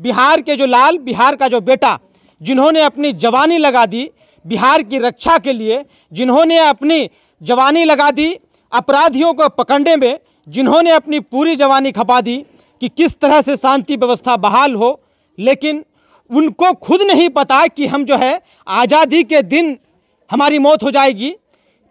बिहार के जो लाल बिहार का जो बेटा जिन्होंने अपनी जवानी लगा दी बिहार की रक्षा के लिए जिन्होंने अपनी जवानी लगा दी अपराधियों को पकड़ने में जिन्होंने अपनी पूरी जवानी खपा दी कि किस तरह से शांति व्यवस्था बहाल हो लेकिन उनको खुद नहीं पता कि हम जो है आज़ादी के दिन हमारी मौत हो जाएगी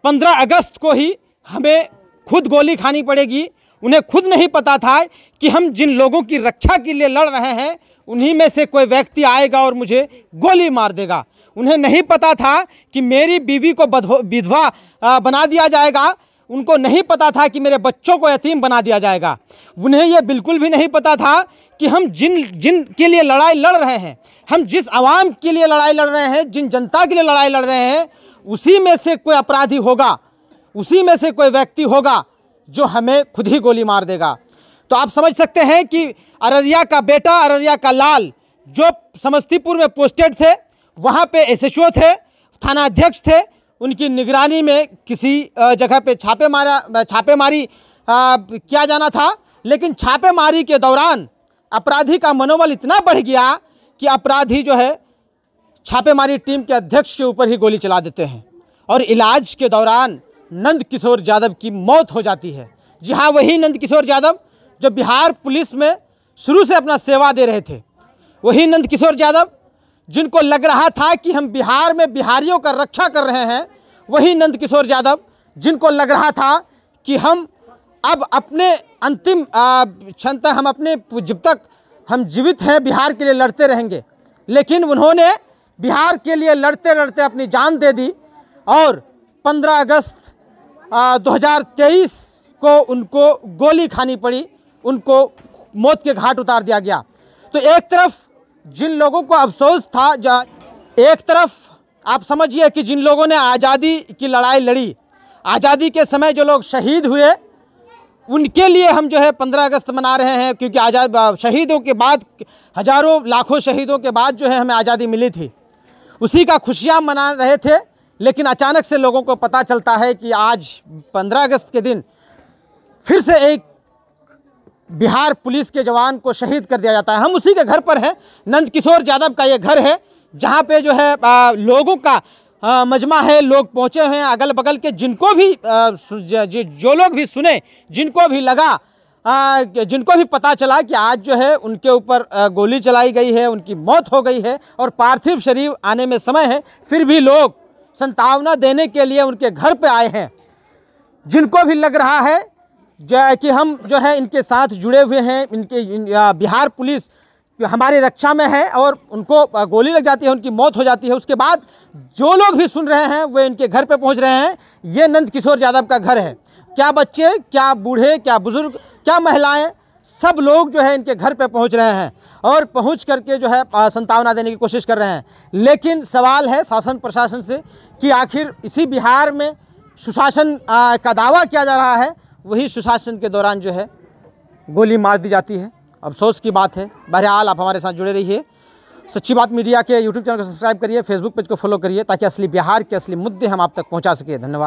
पंद्रह अगस्त को ही हमें खुद गोली खानी पड़ेगी उन्हें खुद नहीं पता था कि हम जिन लोगों की रक्षा के लिए लड़ रहे हैं उन्हीं में से कोई व्यक्ति आएगा और मुझे गोली मार देगा उन्हें नहीं पता था कि मेरी बीवी को विधवा बना दिया जाएगा उनको नहीं पता था कि मेरे बच्चों को यतीम बना दिया जाएगा उन्हें यह बिल्कुल भी नहीं पता था कि हम जिन जिन के लिए लड़ाई लड़ रहे हैं हम जिस आवाम के लिए लड़ाई लड़ रहे हैं जिन जनता के लिए लड़ाई लड़ रहे हैं उसी में से कोई अपराधी होगा उसी में से कोई व्यक्ति होगा जो हमें खुद ही गोली मार देगा तो आप समझ सकते हैं कि अररिया का बेटा अररिया का लाल जो समस्तीपुर में पोस्टेड थे वहाँ पे एसएचओ थे थानाध्यक्ष थे उनकी निगरानी में किसी जगह पे छापे मारा छापेमारी किया जाना था लेकिन छापेमारी के दौरान अपराधी का मनोबल इतना बढ़ गया कि अपराधी जो है छापेमारी टीम के अध्यक्ष के ऊपर ही गोली चला देते हैं और इलाज के दौरान नंद किशोर यादव की मौत हो जाती है जी हाँ वही नंद किशोर यादव जो बिहार पुलिस में शुरू से अपना सेवा दे रहे थे वही नंद किशोर यादव जिनको लग रहा था कि हम बिहार में बिहारियों का रक्षा कर रहे हैं वही नंद किशोर यादव जिनको लग रहा था कि हम अब अपने अंतिम क्षमता हम अपने जब तक हम जीवित हैं बिहार के लिए लड़ते रहेंगे लेकिन उन्होंने बिहार के लिए लड़ते लड़ते अपनी जान दे दी और 15 अगस्त आ, 2023 को उनको गोली खानी पड़ी उनको मौत के घाट उतार दिया गया तो एक तरफ जिन लोगों को अफसोस था जा एक तरफ आप समझिए कि जिन लोगों ने आज़ादी की लड़ाई लड़ी आज़ादी के समय जो लोग शहीद हुए उनके लिए हम जो है पंद्रह अगस्त मना रहे हैं क्योंकि आज़ाद शहीदों के बाद हज़ारों लाखों शहीदों के बाद जो है हमें आज़ादी मिली थी उसी का खुशियाँ मना रहे थे लेकिन अचानक से लोगों को पता चलता है कि आज पंद्रह अगस्त के दिन फिर से एक बिहार पुलिस के जवान को शहीद कर दिया जाता है हम उसी के घर पर हैं नंद किशोर यादव का ये घर है जहाँ पे जो है आ, लोगों का आ, मजमा है लोग पहुँचे हुए हैं अगल बगल के जिनको भी आ, जो, जो लोग भी सुने जिनको भी लगा आ, जिनको भी पता चला कि आज जो है उनके ऊपर गोली चलाई गई है उनकी मौत हो गई है और पार्थिव शरीर आने में समय है फिर भी लोग संतावना देने के लिए उनके घर पर आए हैं जिनको भी लग रहा है कि हम जो है इनके साथ जुड़े हुए हैं इनके बिहार पुलिस हमारे रक्षा में है और उनको गोली लग जाती है उनकी मौत हो जाती है उसके बाद जो लोग भी सुन रहे हैं वे इनके घर पे पहुंच रहे हैं ये नंद किशोर यादव का घर है क्या बच्चे क्या बूढ़े क्या बुज़ुर्ग क्या महिलाएं सब लोग जो है इनके घर पे पहुंच रहे हैं और पहुंच करके जो है संतावना देने की कोशिश कर रहे हैं लेकिन सवाल है शासन प्रशासन से कि आखिर इसी बिहार में सुशासन का दावा किया जा रहा है वही सुशासन के दौरान जो है गोली मार दी जाती है अफसोस की बात है बहरहाल आप हमारे साथ जुड़े रहिए सच्ची बात मीडिया के यूट्यूब चैनल को सब्सक्राइब करिए फेसबुक पेज को फॉलो करिए ताकि असली बिहार के असली मुद्दे हम आप तक पहुंचा सके धन्यवाद